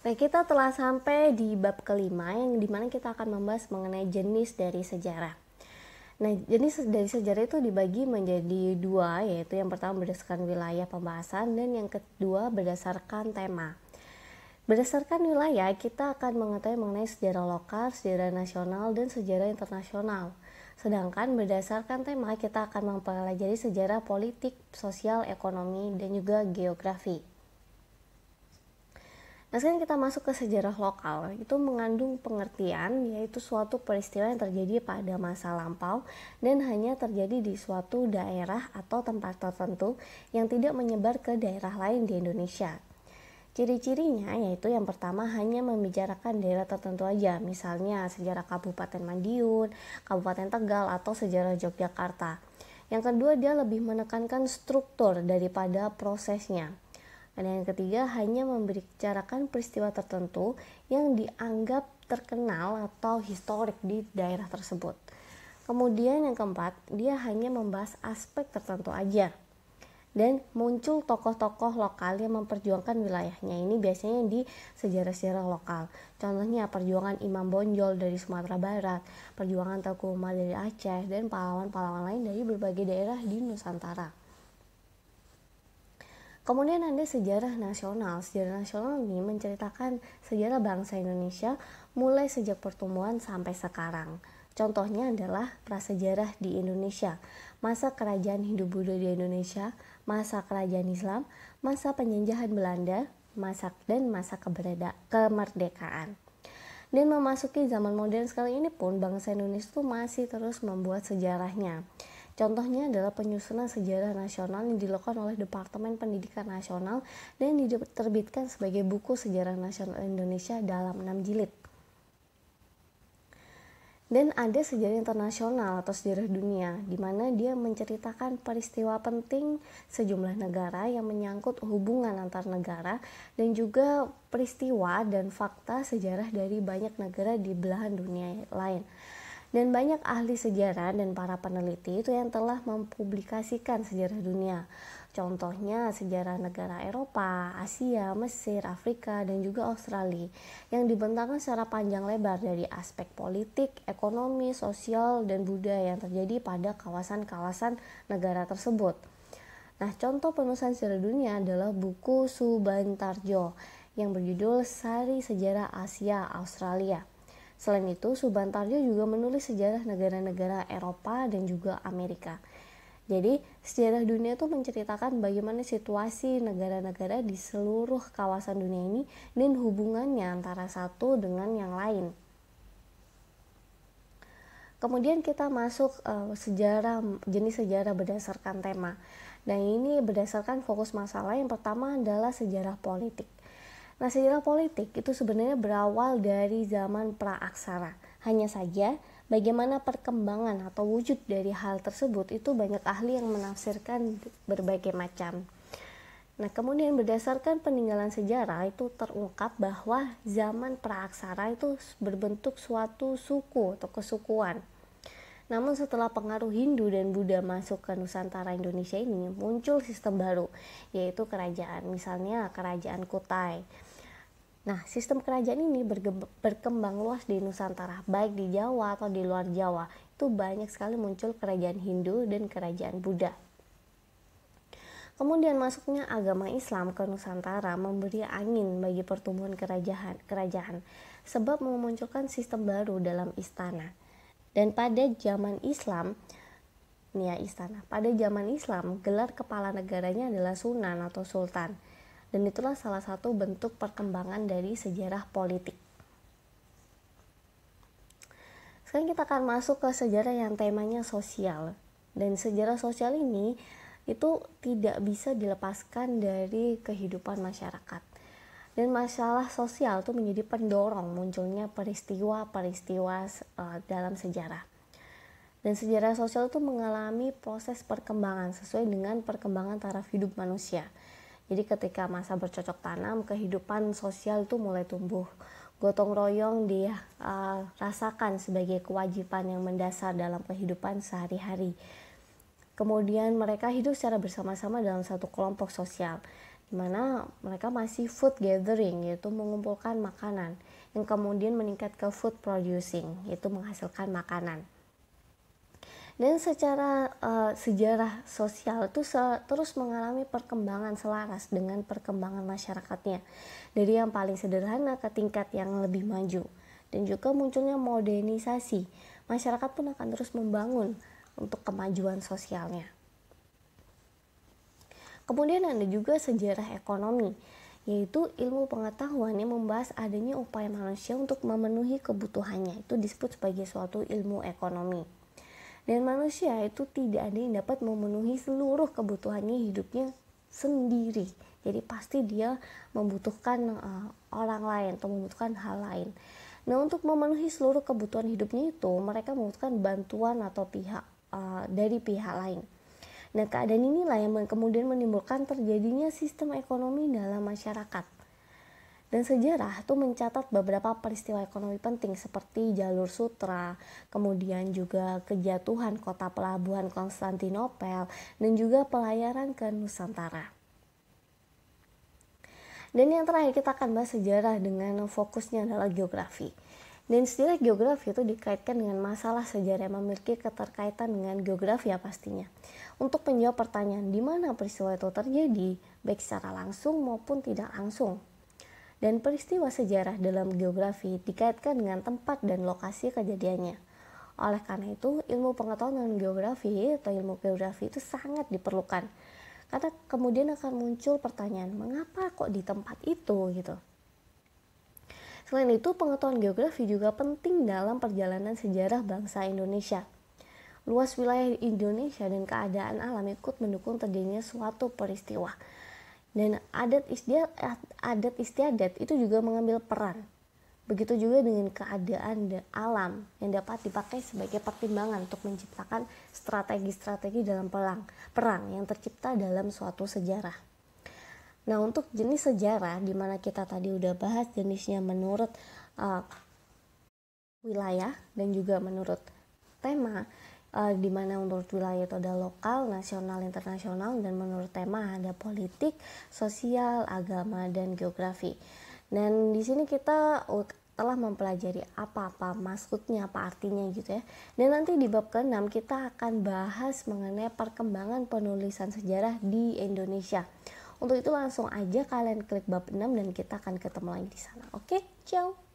Nah, kita telah sampai di bab kelima yang dimana kita akan membahas mengenai jenis dari sejarah. Nah, jenis dari sejarah itu dibagi menjadi dua, yaitu yang pertama berdasarkan wilayah pembahasan dan yang kedua berdasarkan tema. Berdasarkan wilayah, kita akan mengetahui mengenai sejarah lokal, sejarah nasional, dan sejarah internasional. Sedangkan berdasarkan tema, kita akan mempelajari sejarah politik, sosial, ekonomi, dan juga geografi. Nah sekarang kita masuk ke sejarah lokal Itu mengandung pengertian yaitu suatu peristiwa yang terjadi pada masa lampau Dan hanya terjadi di suatu daerah atau tempat tertentu Yang tidak menyebar ke daerah lain di Indonesia Ciri-cirinya yaitu yang pertama hanya membicarakan daerah tertentu aja Misalnya sejarah Kabupaten Madiun, Kabupaten Tegal, atau sejarah Yogyakarta Yang kedua dia lebih menekankan struktur daripada prosesnya dan yang ketiga hanya membicarakan peristiwa tertentu yang dianggap terkenal atau historik di daerah tersebut. Kemudian yang keempat, dia hanya membahas aspek tertentu aja. Dan muncul tokoh-tokoh lokal yang memperjuangkan wilayahnya ini biasanya di sejarah-sejarah lokal. Contohnya perjuangan Imam Bonjol dari Sumatera Barat, perjuangan Tengku Umar dari Aceh, dan pahlawan-pahlawan lain dari berbagai daerah di Nusantara. Kemudian ada sejarah nasional. Sejarah nasional ini menceritakan sejarah bangsa Indonesia mulai sejak pertumbuhan sampai sekarang. Contohnya adalah prasejarah di Indonesia, masa kerajaan Hindu-Buddha di Indonesia, masa kerajaan Islam, masa penjajahan Belanda, masa dan masa keberada, kemerdekaan. Dan memasuki zaman modern sekarang ini pun bangsa Indonesia itu masih terus membuat sejarahnya. Contohnya adalah penyusunan sejarah nasional yang dilakukan oleh Departemen Pendidikan Nasional dan diterbitkan sebagai buku sejarah nasional Indonesia dalam 6 jilid. Dan ada sejarah internasional atau sejarah dunia, di mana dia menceritakan peristiwa penting sejumlah negara yang menyangkut hubungan antar negara dan juga peristiwa dan fakta sejarah dari banyak negara di belahan dunia lain. Dan banyak ahli sejarah dan para peneliti itu yang telah mempublikasikan sejarah dunia. Contohnya sejarah negara Eropa, Asia, Mesir, Afrika, dan juga Australia yang dibentangkan secara panjang lebar dari aspek politik, ekonomi, sosial, dan budaya yang terjadi pada kawasan-kawasan negara tersebut. Nah, contoh penulisan sejarah dunia adalah buku Subantarjo yang berjudul Sari Sejarah Asia Australia Selain itu, Subantarjo juga menulis sejarah negara-negara Eropa dan juga Amerika. Jadi, sejarah dunia itu menceritakan bagaimana situasi negara-negara di seluruh kawasan dunia ini dan hubungannya antara satu dengan yang lain. Kemudian kita masuk uh, sejarah jenis sejarah berdasarkan tema. Nah, ini berdasarkan fokus masalah yang pertama adalah sejarah politik. Nah, sejarah politik itu sebenarnya berawal dari zaman praaksara. Hanya saja, bagaimana perkembangan atau wujud dari hal tersebut itu banyak ahli yang menafsirkan berbagai macam. Nah, kemudian berdasarkan peninggalan sejarah itu terungkap bahwa zaman praaksara itu berbentuk suatu suku atau kesukuan. Namun setelah pengaruh Hindu dan Buddha masuk ke Nusantara Indonesia ini muncul sistem baru yaitu kerajaan misalnya kerajaan Kutai. Nah, sistem kerajaan ini berkembang luas di Nusantara, baik di Jawa atau di luar Jawa. Itu banyak sekali muncul kerajaan Hindu dan kerajaan Buddha. Kemudian masuknya agama Islam ke Nusantara memberi angin bagi pertumbuhan kerajaan. kerajaan sebab memunculkan sistem baru dalam istana. Dan pada zaman Islam, nih ya istana, pada zaman Islam gelar kepala negaranya adalah sunan atau sultan. Dan itulah salah satu bentuk perkembangan dari sejarah politik. Sekarang kita akan masuk ke sejarah yang temanya sosial. Dan sejarah sosial ini itu tidak bisa dilepaskan dari kehidupan masyarakat dan masalah sosial itu menjadi pendorong munculnya peristiwa-peristiwa uh, eh, dalam sejarah. Dan sejarah sosial itu mengalami proses perkembangan sesuai dengan perkembangan taraf hidup manusia. Jadi ketika masa bercocok tanam, kehidupan sosial itu mulai tumbuh. Gotong royong dirasakan eh, uh, sebagai kewajiban yang mendasar dalam kehidupan sehari-hari. Kemudian mereka hidup secara bersama-sama dalam satu kelompok sosial mana mereka masih food gathering yaitu mengumpulkan makanan yang kemudian meningkat ke food producing yaitu menghasilkan makanan dan secara uh, sejarah sosial itu terus mengalami perkembangan selaras dengan perkembangan masyarakatnya dari yang paling sederhana ke tingkat yang lebih maju dan juga munculnya modernisasi masyarakat pun akan terus membangun untuk kemajuan sosialnya Kemudian ada juga sejarah ekonomi, yaitu ilmu pengetahuan yang membahas adanya upaya manusia untuk memenuhi kebutuhannya. Itu disebut sebagai suatu ilmu ekonomi. Dan manusia itu tidak ada yang dapat memenuhi seluruh kebutuhannya hidupnya sendiri. Jadi pasti dia membutuhkan eh, orang lain atau membutuhkan hal lain. Nah, untuk memenuhi seluruh kebutuhan hidupnya itu, mereka membutuhkan bantuan atau pihak eh, dari pihak lain. Nah, keadaan inilah yang kemudian menimbulkan terjadinya sistem ekonomi dalam masyarakat. Dan sejarah itu mencatat beberapa peristiwa ekonomi penting seperti jalur sutra, kemudian juga kejatuhan kota pelabuhan Konstantinopel, dan juga pelayaran ke Nusantara. Dan yang terakhir kita akan bahas sejarah dengan fokusnya adalah geografi. Dan istilah geografi itu dikaitkan dengan masalah sejarah yang memiliki keterkaitan dengan geografi ya pastinya. Untuk menjawab pertanyaan di mana peristiwa itu terjadi, baik secara langsung maupun tidak langsung. Dan peristiwa sejarah dalam geografi dikaitkan dengan tempat dan lokasi kejadiannya. Oleh karena itu, ilmu pengetahuan tentang geografi atau ilmu geografi itu sangat diperlukan. Karena kemudian akan muncul pertanyaan, mengapa kok di tempat itu gitu. Selain itu, pengetahuan geografi juga penting dalam perjalanan sejarah bangsa Indonesia. Luas wilayah Indonesia dan keadaan alam ikut mendukung terjadinya suatu peristiwa. Dan adat istiadat, adat istiadat itu juga mengambil peran. Begitu juga dengan keadaan alam yang dapat dipakai sebagai pertimbangan untuk menciptakan strategi-strategi dalam perang, perang yang tercipta dalam suatu sejarah. Nah, untuk jenis sejarah di mana kita tadi udah bahas jenisnya menurut uh, wilayah dan juga menurut tema uh, di mana menurut wilayah itu ada lokal, nasional, internasional dan menurut tema ada politik, sosial, agama dan geografi. Dan di sini kita telah mempelajari apa-apa maksudnya, apa artinya gitu ya. Dan nanti di bab ke kita akan bahas mengenai perkembangan penulisan sejarah di Indonesia. Untuk itu langsung aja kalian klik bab 6 dan kita akan ketemu lagi di sana. Oke, ciao.